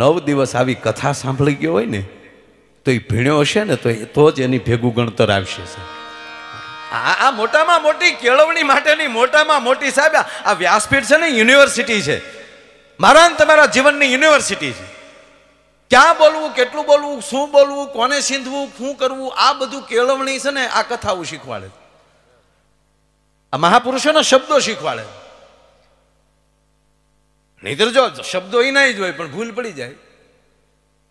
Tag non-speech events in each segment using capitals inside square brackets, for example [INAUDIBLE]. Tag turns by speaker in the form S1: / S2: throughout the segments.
S1: નવ દિવસ આવી કથા સાંભળી ગયો હોય ને તો એ ભીણ્યો હશે ને તો તો જ એની ભેગું ગણતર આવશે આ મોટામાં મોટી કેળવણી માટેની મોટામાં મોટી સાહેબ આ વ્યાસપીઠ છે ને યુનિવર્સિટી છે મારા તમારા જીવનની યુનિવર્સિટી છે ક્યાં બોલવું કેટલું બોલવું શું બોલવું કોને સિંધવું શું કરવું આ બધું કેળવણી છે ને આ કથાઓ શીખવાડે આ મહાપુરુષોના શબ્દો શીખવાડે નહીં તો જો શબ્દો એ નહીં જ હોય પણ ભૂલ પડી જાય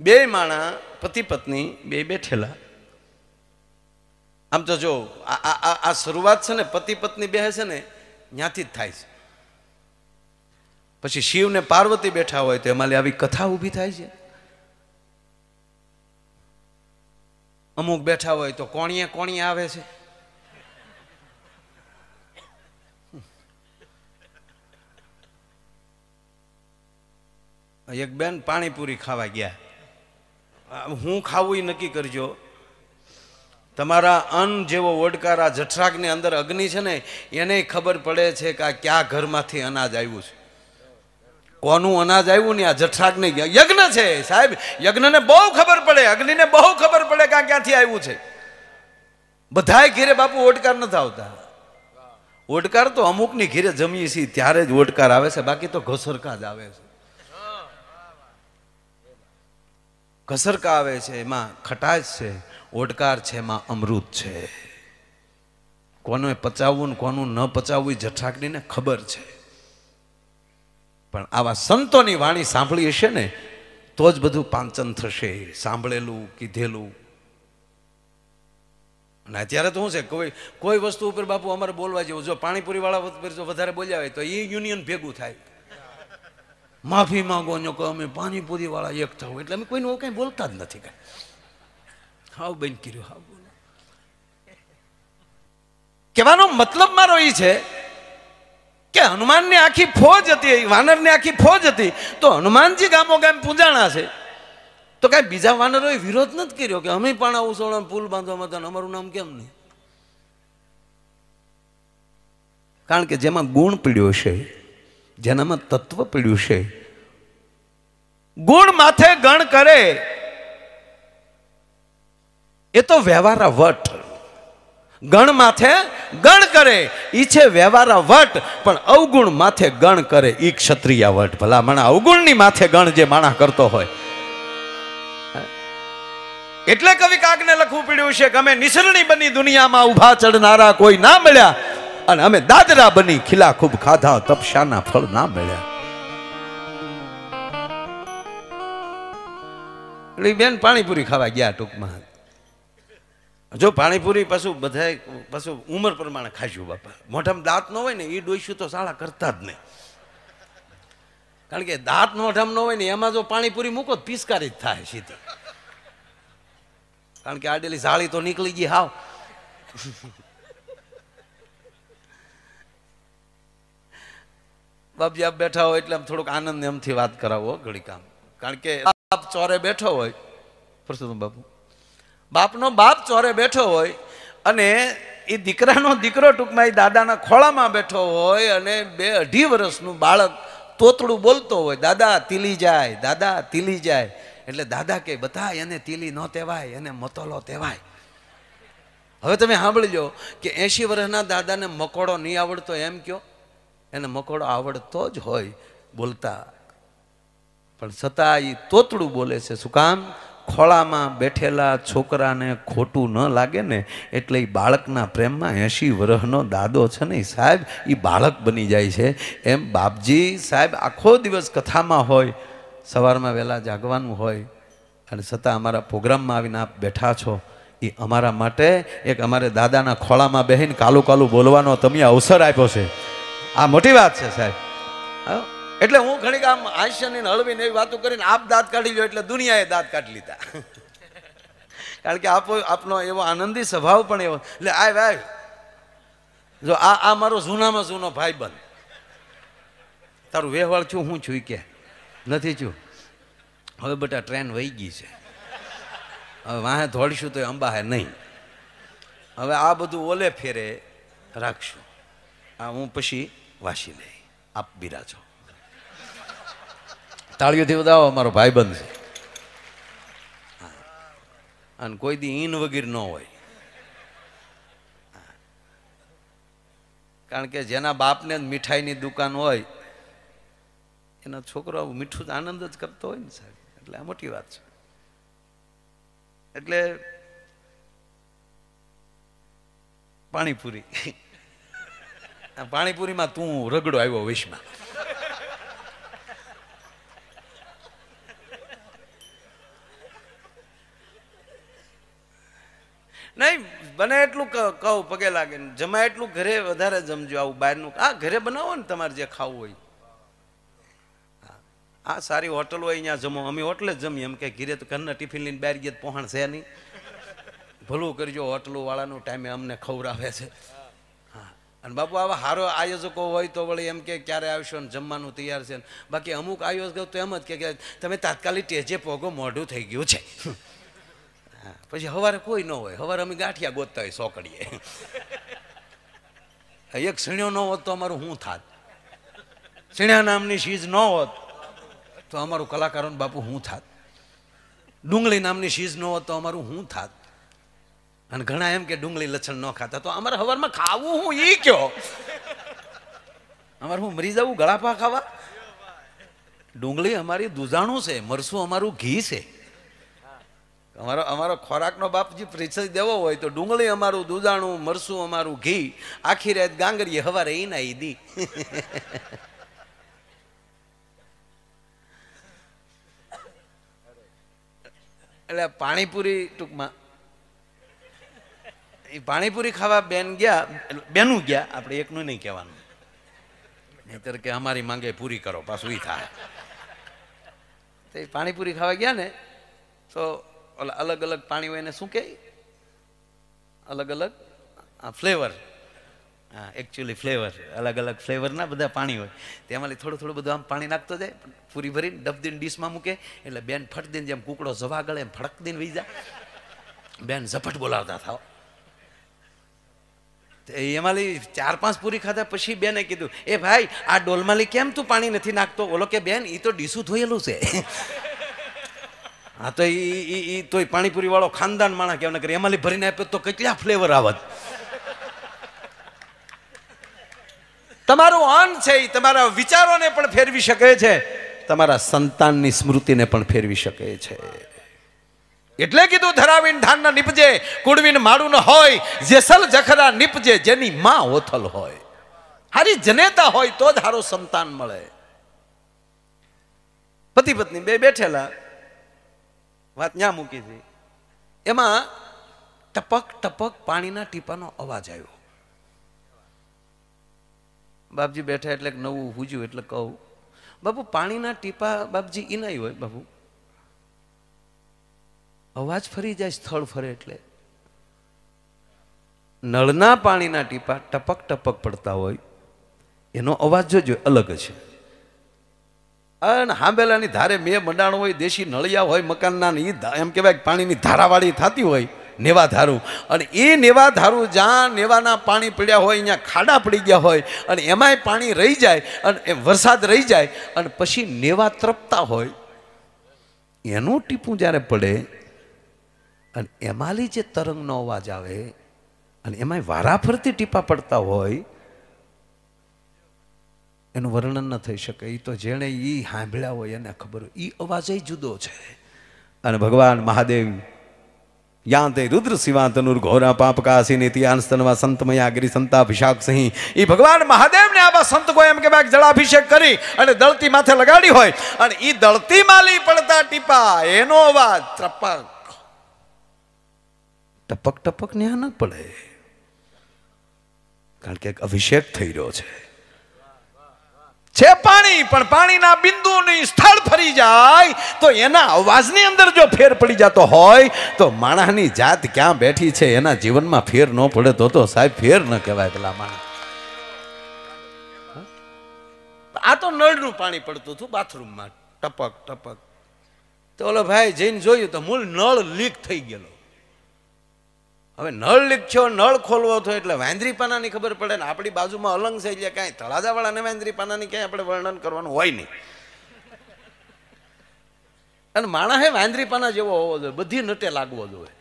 S1: બે માણા પતિ પત્ની બે બેઠેલા આમ તો જો આ આ શરૂઆત છે ને પતિ પત્ની બે છે ને ત્યાંથી જ થાય છે પછી શિવ ને પાર્વતી બેઠા હોય તો એમાં આવી કથા ઊભી થાય છે અમુક બેઠા હોય તો કોણીએ કોણી આવે છે એક બેન પાણીપુરી ખાવા ગયા હું ખાવું એ નક્કી કરજો તમારા અન્ન જેવો ઓડકારા જઠરાગની અંદર અગ્નિ છે ને એને ખબર પડે છે કે આ ક્યાં ઘરમાંથી અનાજ આવ્યું છે કોનું અનાજ આવ્યું ને આ જઠરાગની યજ્ઞ છે સાહેબ યજ્ઞને બહુ ખબર પડે અગ્નિને બહુ ખબર પડે કે આ ક્યાંથી આવ્યું છે બધાય ઘેરે બાપુ ઓડકાર નથી આવતા ઓડકાર તો અમુકની ઘેરે જમીએ છીએ ત્યારે જ ઓડકાર આવે છે બાકી તો ઘસરકા જ આવે છે ઘસરકા આવે છે એમાં ખટાશ છે ઓડકાર છે એમાં અમૃત છે કોને પચાવવું ને કોનું ન પચાવવું એ જઠાકડીને ખબર છે પણ આવા સંતોની વાણી સાંભળી હશે ને તો જ બધું પાંચન થશે સાંભળેલું કીધેલું અને અત્યારે તો શું છે કોઈ કોઈ વસ્તુ ઉપર બાપુ અમારે બોલવા જેવું જો પાણીપુરીવાળા ઉપર જો વધારે બોલ્યા હોય તો એ યુનિયન ભેગું થાય માફી માગો ને કહો અમે પાણીપુરી વાળા એક થવું એટલે અમે કોઈને કંઈ બોલતા જ નથી કાંઈ હાવ બેન કર્યું હાવ બોલો કહેવાનો મતલબ મારો એ છે કે હનુમાનની આખી ફોજ હતી વાનરની આખી ફોજ હતી તો હનુમાનજી ગામો ગામ પૂજાણા છે તો કાંઈ બીજા વાનરોએ વિરોધ નથી કર્યો કે અમે પણ આવું સોળ પુલ બાંધવામાં હતા અમારું નામ કેમ નહીં કારણ કે જેમાં ગુણ પીડ્યો છે જેનામાં તત્વ પડ્યું છે ગુણ માથે ગણ કરે એ તો વ્યવહારા વટ ગણ માથે ગણ કરે ઈ છે વ્યવહારા વટ પણ અવગુણ માથે ગણ કરે ઈ ક્ષત્રિયા વટ ભલા માણા અવગુણની માથે ગણ જે માણા કરતો હોય એટલે કવિ કાગને લખવું પડ્યું છે ગમે નિસરણી બની દુનિયામાં ઊભા ચડનારા કોઈ ના મળ્યા અને અમે દાદરા બની ખીલા ખૂબ ખાધા તપશાના ફળ ના મળ્યા બેન પાણીપુરી ખાવા ગયા ટૂંકમાં જો પાણીપુરી પાછું બધા પાછું ઉંમર પ્રમાણે ખાશું બાપા મોઢામાં દાંત ન હોય ને એ ડોઈશું તો સાળા કરતા જ નહીં કારણ કે દાંત મોઢામાં ન હોય ને એમાં જો પાણીપુરી મૂકો તો પિસ્કારી જ થાય સીધી કારણ કે આડેલી ઝાળી તો નીકળી ગઈ હાવ બાપજી આપ બેઠા હોય એટલે આમ થોડુંક આનંદ એમથી વાત કરાવો ઘડી કામ કારણ કે બાપ ચોરે બેઠો હોય પરસોત્તમ બાપુ બાપનો બાપ ચોરે બેઠો હોય અને એ દીકરાનો દીકરો ટૂંકમાં એ દાદાના ખોળામાં બેઠો હોય અને બે અઢી વર્ષનું બાળક તોતડું બોલતો હોય દાદા તીલી જાય દાદા તીલી જાય એટલે દાદા કે બધા એને તીલી ન તેવાય એને મતોલો તેવાય હવે તમે સાંભળજો કે એંશી વર્ષના દાદાને મકોડો નહીં આવડતો એમ કયો એને મકોડો આવડતો જ હોય બોલતા પણ છતાં એ તોતડું બોલે છે શું કામ ખોળામાં બેઠેલા છોકરાને ખોટું ન લાગે ને એટલે એ બાળકના પ્રેમમાં એંશી વર્ષનો દાદો છે ને સાહેબ એ બાળક બની જાય છે એમ બાપજી સાહેબ આખો દિવસ કથામાં હોય સવારમાં વહેલા જાગવાનું હોય અને છતાં અમારા પ્રોગ્રામમાં આવીને આપ બેઠા છો એ અમારા માટે એક અમારે દાદાના ખોળામાં બેહીને કાલું કાલું બોલવાનો તમે અવસર આપ્યો છે આ મોટી વાત છે સાહેબ એટલે હું ઘણીક આમ હાસ્યની હળવીને એવી વાતો કરીને આપ દાંત કાઢી લો એટલે દુનિયાએ દાંત કાઢી લીધા [LAUGHS] કારણ કે આપો આપનો એવો આનંદી સ્વભાવ પણ એવો એટલે આય ભાઈ જો આ આ મારો જૂનામાં જૂનો ભાઈ બન તારું વ્યવહાર છું હું છું કે નથી છું હવે બેટા ટ્રેન વહી ગઈ છે હવે વાહે ધોળશું તો અંબાહે નહીં હવે આ બધું ઓલે ફેરે રાખશું આ હું પછી વાસી લે આપ બિરાજો તાળીઓથી વધાવો અમારો ભાઈ બંધ છે અને કોઈ દી ઈન વગેરે ન હોય કારણ કે જેના બાપને જ મીઠાઈની દુકાન હોય એનો છોકરો મીઠું જ આનંદ જ કરતો હોય ને સાહેબ એટલે આ મોટી વાત છે એટલે પાણીપુરી પાણીપુરીમાં તું રગડો આવ્યો વિશમાં નહીં બને એટલું કહું પગે લાગે જમાય એટલું ઘરે વધારે જમજો આવું બહારનું આ ઘરે બનાવો ને તમારે જે ખાવું હોય આ સારી હોટલ હોય અહીંયા જમો અમે હોટલે જમીએ એમ કે ઘીરે તો ઘરના ટિફિન લઈને બહાર ગયા પહોંચશે નહીં ભલું કરજો હોટલો વાળાનું ટાઈમે અમને ખવડાવે છે અને બાપુ આવા સારો આયોજકો હોય તો વળી એમ કે ક્યારે આવશો ને જમવાનું તૈયાર છે બાકી અમુક આયોજકો તો એમ જ કે તમે તાત્કાલિક ટેજે પોગો મોઢું થઈ ગયું છે પછી સવારે કોઈ ન હોય સવારે અમે ગાંઠિયા ગોતતા હોય સોકડીએ એક સીણ્યો ન હોત તો અમારું શું થાત સીણ્યા નામની ચીજ ન હોત તો અમારું કલાકારોને બાપુ શું થાત ડુંગળી નામની ચીજ ન હોત તો અમારું શું થાત અને ઘણા એમ કે ડુંગળી લસણ ન ખાતા તો અમારે હવારમાં ખાવું હું ઈ કયો અમારે હું મરી જવું ગળાપા ખાવા ડુંગળી અમારી દૂધાણું છે મરસું અમારું ઘી છે અમારો અમારો ખોરાકનો બાપજી પ્રિસય દેવો હોય તો ડુંગળી અમારું દૂધાણું મરસું અમારું ઘી આખી રાત ગાંગરીએ હવારે ઈ ના દી [LAUGHS] એટલે પાણીપુરી ટૂંકમાં એ પાણીપુરી ખાવા બેન ગયા બેનું ગયા આપણે એકનું નહીં કહેવાનું નહીતર કે અમારી માંગે પૂરી કરો પાછું એ થાય તો એ પાણીપુરી ખાવા ગયા ને તો ઓલા અલગ અલગ પાણી હોય એને શું કહે અલગ અલગ ફ્લેવર હા એકચ્યુઅલી ફ્લેવર અલગ અલગ ફ્લેવરના બધા પાણી હોય તેમાં થોડું થોડું બધું આમ પાણી નાખતો જાય પૂરી ભરીને દિન ડીશમાં મૂકે એટલે બેન ફટ દઈને જેમ કુકડો જવા ગળે એમ ફડક દઈને વહી જાય બેન ઝપટ બોલાવતા થાવ હેમાલી ચાર પાંચ પૂરી ખાધા પછી બેને કીધું એ ભાઈ આ ડોલમાલી કેમ તું પાણી નથી નાખતો ઓલો કે બેન એ તો ડીસું ધોયેલું છે હા તો એ તો પાણીપુરી વાળો ખાનદાન માણા કહેવાય કરે એમાલી ભરીને આપ્યો તો કેટલા ફ્લેવર આવત તમારું અન્ન છે એ તમારા વિચારોને પણ ફેરવી શકે છે તમારા સંતાનની સ્મૃતિને પણ ફેરવી શકે છે એટલે કીધું ધરાવીન ધાનના નીપજે કુડવીન માળું ન હોય જેસલ જખરા નીપજે જેની માં ઓથલ હોય હારી જનેતા હોય તો જ હારો સંતાન મળે પતિ પત્ની બે બેઠેલા વાત ન્યા મૂકી હતી એમાં ટપક ટપક પાણીના ટીપાનો અવાજ આવ્યો બાપજી બેઠા એટલે નવું હુજ્યું એટલે કહું બાપુ પાણીના ટીપા બાપજી ઈનાય હોય બાપુ અવાજ ફરી જાય સ્થળ ફરે એટલે નળના પાણીના ટીપા ટપક ટપક પડતા હોય એનો અવાજ જોજો અલગ છે અને હાંબેલાની ધારે મેં મંડાણ હોય દેશી નળિયા હોય મકાનના એ એમ કહેવાય પાણીની ધારાવાળી થતી હોય નેવા ધારું અને એ નેવા ધારું જ્યાં નેવાના પાણી પડ્યા હોય ત્યાં ખાડા પડી ગયા હોય અને એમાંય પાણી રહી જાય અને એ વરસાદ રહી જાય અને પછી નેવા ત્રપતા હોય એનું ટીપું જ્યારે પડે અને એમાંલી જે તરંગનો અવાજ આવે અને એમાંય વારાફરતી ટીપા પડતા હોય એનું વર્ણન ન થઈ શકે એ તો જેણે એ સાંભળ્યા હોય એને ખબર હોય એ અવાજ જુદો છે અને ભગવાન મહાદેવ યાંતે રુદ્ર શિવાંતનુર ઘોરા પાપ પાપકાસીને તિયાનસ્તનવા સંતમયાગિરી સંતાભિષાક સિંહ એ ભગવાન મહાદેવને આવા સંત કોઈ એમ કે ભાઈ જળાભિષેક કરી અને દળતી માથે લગાડી હોય અને એ દળતી માલી પડતા ટીપા એનો અવાજ ત્રપક ટપક ટપક ન્યા ન પડે કારણ કે અભિષેક થઈ રહ્યો છે છે પાણી પણ પાણીના બિંદુની સ્થળ ફરી જાય તો એના અવાજની અંદર જો ફેર પડી જતો હોય તો માણસની જાત ક્યાં બેઠી છે એના જીવનમાં ફેર ન પડે તો તો સાહેબ ફેર ન કહેવાય પેલા માણસ આ તો નળનું પાણી પડતું હતું બાથરૂમમાં ટપક ટપક તો ઓલો ભાઈ જઈને જોયું તો મૂળ નળ લીક થઈ ગયેલો હવે નળ લીખ્યો નળ ખોલવો થયો એટલે વાંદરી પાનાની ખબર પડે ને આપણી બાજુમાં અલંગ છે એટલે કાંઈ તળાજાવાળાને વાંદરી પાનાની ક્યાંય આપણે વર્ણન કરવાનું હોય નહીં અને માણસ વાંદરી પાના જેવો હોવો જોઈએ બધી નટે લાગવો જોઈએ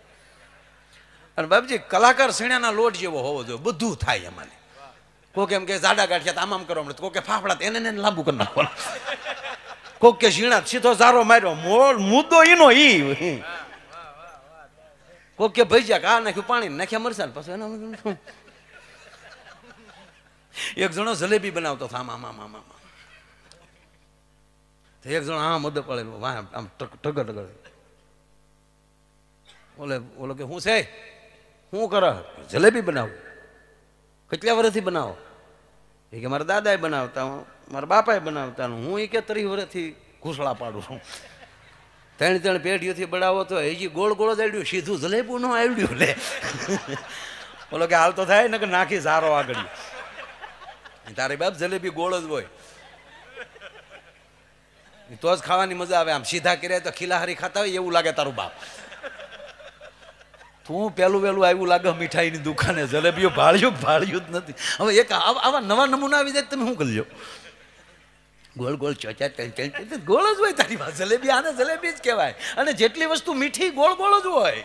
S1: અને બાપજી કલાકાર શેણાના લોટ જેવો હોવો જોઈએ બધું થાય એમાં કોક એમ કે જાડા ગાંઠિયા આમ આમ કરો કોક કે ફાફડા એને એને લાંબુ કરી નાખવાના કોક કે શીણા સીધો ઝારો માર્યો મોલ મુદ્દો એનો ઈ કોક કે ભાઈ જ્યાં આ નાખ્યું પાણી નાખ્યા મરસાલ પાછું એના એક જણો જલેબી બનાવતો હતો આમ આમ આમ આમ આમ એક જણો આમ મદદ પડેલો વાહ આમ ટગર ટગર ઓલે ઓલો કે હું છે હું કર જલેબી બનાવું કેટલા વર્ષથી બનાવો એ કે મારા દાદાએ બનાવતા મારા બાપાએ બનાવતા હું એ કે ત્રીસ વર્ષથી ઘૂસળા પાડું છું ત્રણ ત્રણ પેઢીઓથી બળાવો તો હજી ગોળ ગોળ જ સીધું જલેબું ન આવડ્યું લે બોલો કે હાલ તો થાય ને કે નાખી સારો આગળ તારે બાપ જલેબી ગોળ જ હોય તો જ ખાવાની મજા આવે આમ સીધા કર્યા તો ખીલાહારી ખાતા હોય એવું લાગે તારું બાપ તું પેલું પેલું આવ્યું લાગે મીઠાઈની દુકાને જલેબીઓ ભાળ્યું ભાળ્યું જ નથી હવે એક આવા નવા નમૂના આવી જાય તમે શું કરજો ગોળ ગોળ ચોચા ગોળ જ હોય તારી પાસે જલેબી આને જલેબી જ કહેવાય અને જેટલી વસ્તુ મીઠી ગોળ ગોળ જ હોય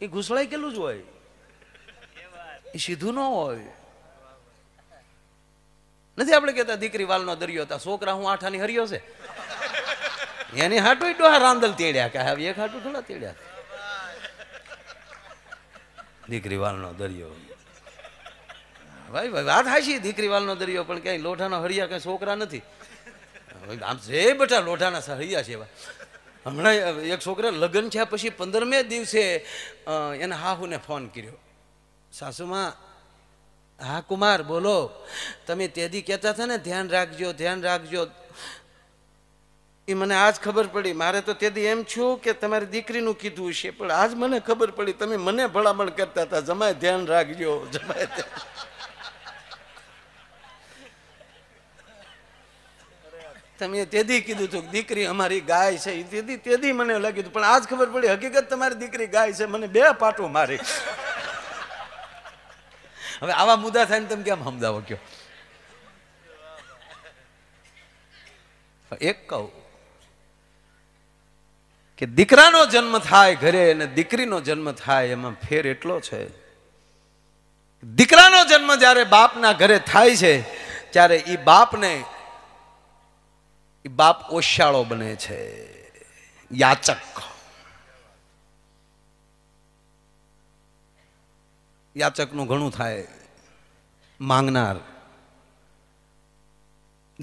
S1: એ ઘૂસળાઈ કેલું જ હોય એ સીધું ન હોય નથી આપણે કહેતા દીકરી વાલનો દરિયો હતા છોકરા હું આઠાની હરિયો છે એની હાટું ડોહા રાંદલ તેડ્યા કે હવે એક હાટું થોડા તેડ્યા દીકરી વાલનો દરિયો ભાઈ ભાઈ વાત હાશી વાલનો દરિયો પણ ક્યાંય લોઢાના હળિયા કાંઈ છોકરા નથી આમ જે બધા લોઢાના હળિયા છે હમણાં એક છોકરા લગ્ન છે પછી પંદરમે દિવસે એને હાહુને ફોન કર્યો સાસુમાં હા કુમાર બોલો તમે તેદી કહેતા હતા ને ધ્યાન રાખજો ધ્યાન રાખજો એ મને આજ ખબર પડી મારે તો તેથી એમ છું કે તમારી દીકરીનું કીધું છે પણ આજ મને ખબર પડી તમે મને ભલામણ કરતા હતા જમાય ધ્યાન રાખજો જમાય તમે તેથી કીધું હતું દીકરી અમારી ગાય છે તેથી તેથી મને લાગ્યું પણ આજ ખબર પડી હકીકત તમારી દીકરી ગાય છે મને બે પાટો મારી હવે આવા મુદ્દા થાય ને તમે કેમ સમજાવો કયો એક કહું કે દીકરાનો જન્મ થાય ઘરે અને દીકરીનો જન્મ થાય એમાં ફેર એટલો છે દીકરાનો જન્મ જ્યારે બાપના ઘરે થાય છે ત્યારે એ બાપને બાપ ઓશિયાળો બને છે યાચક યાચકનું ઘણું થાય માંગનાર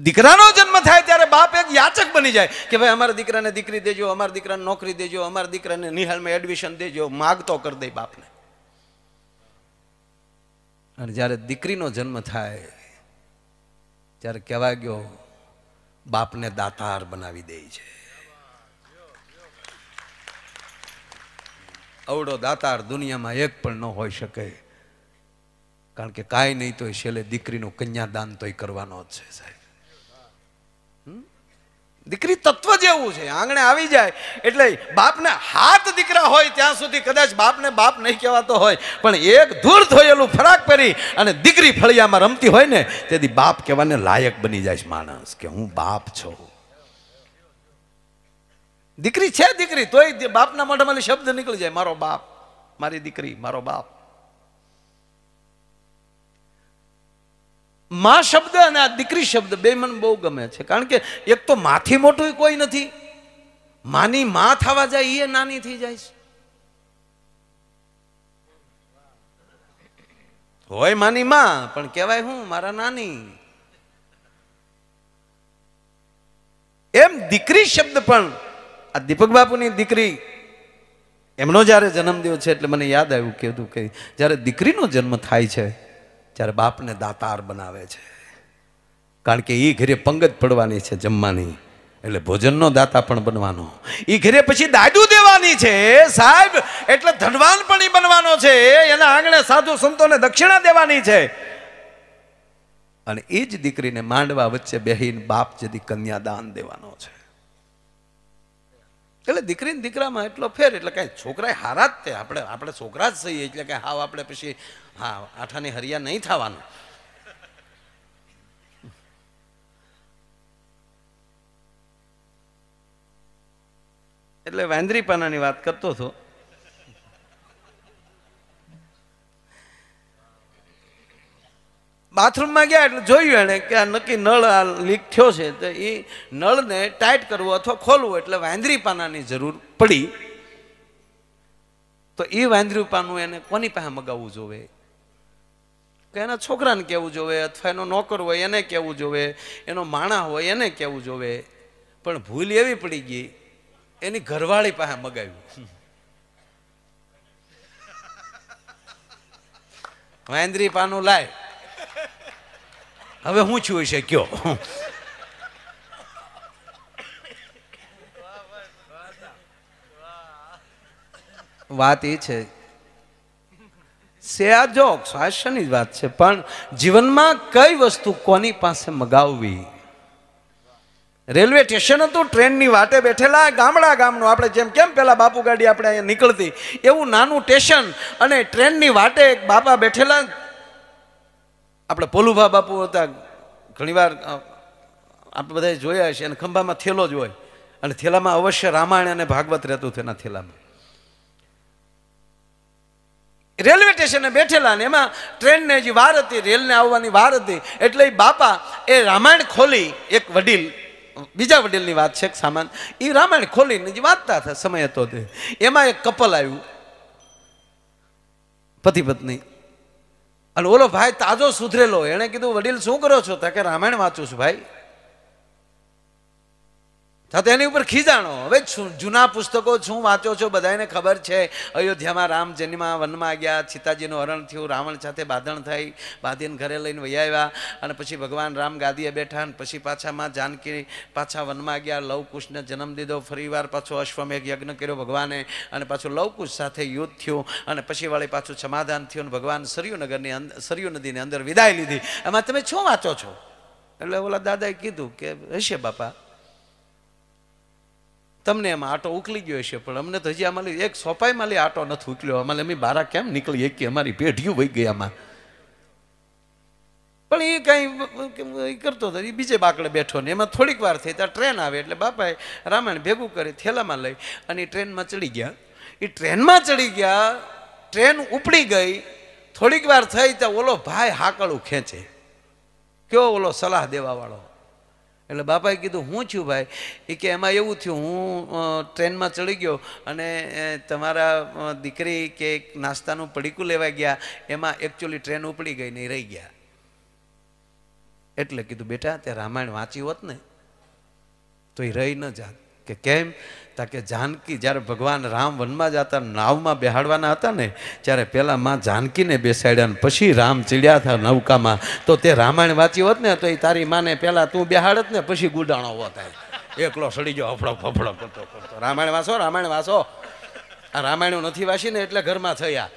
S1: દીકરાનો જન્મ થાય ત્યારે બાપ એક યાચક બની જાય કે ભાઈ અમારા દીકરાને દીકરી દેજો અમારા દીકરાને નોકરી દેજો અમારા દીકરાને નિહાલમાં એડમિશન દેજો માગતો કરી દે બાપને અને જ્યારે દીકરીનો જન્મ થાય ત્યારે કહેવાય ગયો બાપને દાતાર બનાવી દે છે અવડો દાતાર દુનિયામાં એક પણ ન હોઈ શકે કારણ કે કાંઈ નહીં તોય છેલ્લે દીકરીનું કન્યાદાન તોય કરવાનો જ છે સાહેબ દીકરી તત્વ જેવું છે આંગણે આવી જાય એટલે બાપને હાથ દીકરા હોય ત્યાં સુધી કદાચ બાપને બાપ નહીં કહેવાતો હોય પણ એક ધૂર ધોયેલું ફરાક પહેરી અને દીકરી ફળિયામાં રમતી હોય ને તેથી બાપ કહેવાને લાયક બની જાય માણસ કે હું બાપ છું દીકરી છે દીકરી તોય બાપના મોઢામાંથી શબ્દ નીકળી જાય મારો બાપ મારી દીકરી મારો બાપ માં શબ્દ અને આ દીકરી શબ્દ બે મને બહુ ગમે છે કારણ કે એક તો માથી મોટું કોઈ નથી માની માં થવા જાય એ નાની થઈ જાય છે હોય માની માં પણ કહેવાય હું મારા નાની એમ દીકરી શબ્દ પણ આ દીપક બાપુની દીકરી એમનો જ્યારે જન્મદિવસ છે એટલે મને યાદ આવ્યું કીધું કે જ્યારે દીકરીનો જન્મ થાય છે ત્યારે બાપને દાતાર બનાવે છે કારણ કે એ ઘરે પંગત પડવાની છે જમવાની એટલે ભોજનનો દાતા પણ બનવાનો એ ઘરે પછી દાદુ દેવાની છે સાહેબ એટલે ધનવાન પણ બનવાનો છે એના આંગણે સાધુ સંતોને દક્ષિણા દેવાની છે અને એ જ દીકરીને માંડવા વચ્ચે બેહીને બાપ જેથી કન્યાદાન દેવાનો છે એટલે દીકરી દીકરીને દીકરામાં એટલો ફેર એટલે કાંઈ છોકરા હારા જ તે આપણે આપણે છોકરા જ થઈએ એટલે કે હાવ આપણે પછી હા આઠાની હરિયા નહીં થવાનું એટલે વાંદરી પાનાની વાત કરતો હતો બાથરૂમમાં ગયા એટલે જોયું એણે કે આ નક્કી નળ આ લીક થયો છે તો એ નળને ટાઈટ કરવું અથવા ખોલવું એટલે વાંદરી પાનાની જરૂર પડી તો એ વાંદરી પાનું એને કોની પાસે મગાવવું જોવે કે એના છોકરાને કહેવું જોવે અથવા એનો નોકર હોય એને કહેવું જોવે એનો માણા હોય એને કહેવું જોવે પણ ભૂલ એવી પડી ગઈ એની ઘરવાળી પાસે મગાવ્યું વાંદરી પાનું લાય હવે હું છું છે કયો વાત એ છે સે આ જોક્સ હાસ્યની જ વાત છે પણ જીવનમાં કઈ વસ્તુ કોની પાસે મગાવવી રેલવે સ્ટેશન હતું ટ્રેનની વાટે બેઠેલા ગામડા ગામનું આપણે જેમ કેમ પેલા બાપુ ગાડી આપણે અહીંયા નીકળતી એવું નાનું સ્ટેશન અને ટ્રેનની વાટે એક બાપા બેઠેલા આપણે પોલુભા બાપુ હતા ઘણીવાર આપણે બધા જોયા છે અને ખંભામાં થેલો જ હોય અને થેલામાં અવશ્ય રામાયણ અને ભાગવત રહેતું તેના થેલામાં રેલવે સ્ટેશને બેઠેલા ને એમાં ટ્રેનને જે વાર હતી રેલને આવવાની વાર હતી એટલે એ બાપા એ રામાયણ ખોલી એક વડીલ બીજા વડીલની વાત છે એક સામાન એ રામાયણ ખોલીને જે વાંચતા હતા સમય હતો તે એમાં એક કપલ આવ્યું પતિ પત્ની અને ઓલો ભાઈ તાજો સુધરેલો એણે કીધું વડીલ શું કરો છો તા કે રામાયણ વાંચું છું ભાઈ સાથે એની ઉપર ખીજાણો હવે જૂના પુસ્તકો શું વાંચો છો બધાને ખબર છે અયોધ્યામાં રામ જન્મા વનમાં ગયા સીતાજીનું હરણ થયું રાવણ સાથે બાંધણ થઈ બાંધીને ઘરે લઈને આવ્યા અને પછી ભગવાન રામ ગાદીએ બેઠા અને પછી પાછામાં જાનકી પાછા વનમાં ગયા લવકુશને જન્મ દીધો ફરીવાર પાછો અશ્વમેઘ યજ્ઞ કર્યો ભગવાને અને પાછું લવકુશ સાથે યુદ્ધ થયું અને પછી વળી પાછું સમાધાન થયું અને ભગવાન સરયુનગરની અંદર સરયુ નદીની અંદર વિદાય લીધી એમાં તમે શું વાંચો છો એટલે ઓલા દાદાએ કીધું કે હશે બાપા તમને એમાં આટો ઉકલી ગયો હશે પણ અમને તો હજી અમારી એક સોપાઈ માલી આટો નથી ઉકલ્યો અમારે અમે બારા કેમ નીકળી એક અમારી પેઢીઓ વહી ગયા આમાં પણ એ કાંઈ કરતો હતો એ બીજે બાકડે બેઠો ને એમાં થોડીક વાર થઈ ત્યાં ટ્રેન આવે એટલે બાપાએ રામાયણ ભેગું કરી થેલામાં લઈ અને એ ટ્રેનમાં ચડી ગયા એ ટ્રેનમાં ચડી ગયા ટ્રેન ઉપડી ગઈ થોડીક વાર થઈ ત્યાં ઓલો ભાઈ હાકળું ખેંચે કયો ઓલો સલાહ દેવાવાળો એટલે બાપાએ કીધું હું છું ભાઈ એ કે એમાં એવું થયું હું ટ્રેનમાં ચડી ગયો અને તમારા દીકરી કે નાસ્તાનું પડીકું લેવા ગયા એમાં એકચ્યુઅલી ટ્રેન ઉપડી ગઈ નહીં રહી ગયા એટલે કીધું બેટા ત્યાં રામાયણ વાંચી હોત ને તો એ રહી ન જાત કે કેમ કે જાનકી જ્યારે ભગવાન રામ વનમાં જતા નાવમાં બેહાડવાના હતા ને ત્યારે પહેલા માં જાનકીને બેસાડ્યા ને પછી રામ ચીડ્યા હતા નૌકામાં તો તે રામાયણ વાંચી હોત ને તો એ તારી માને પહેલા તું બેહાડત ને પછી ગુડાણો હોત એકલો સડી ગયો હફડો ફફડો કરતો કરતો રામાયણ વાંચો રામાયણ વાંચો આ રામાયણ નથી વાંચીને એટલે ઘરમાં થયા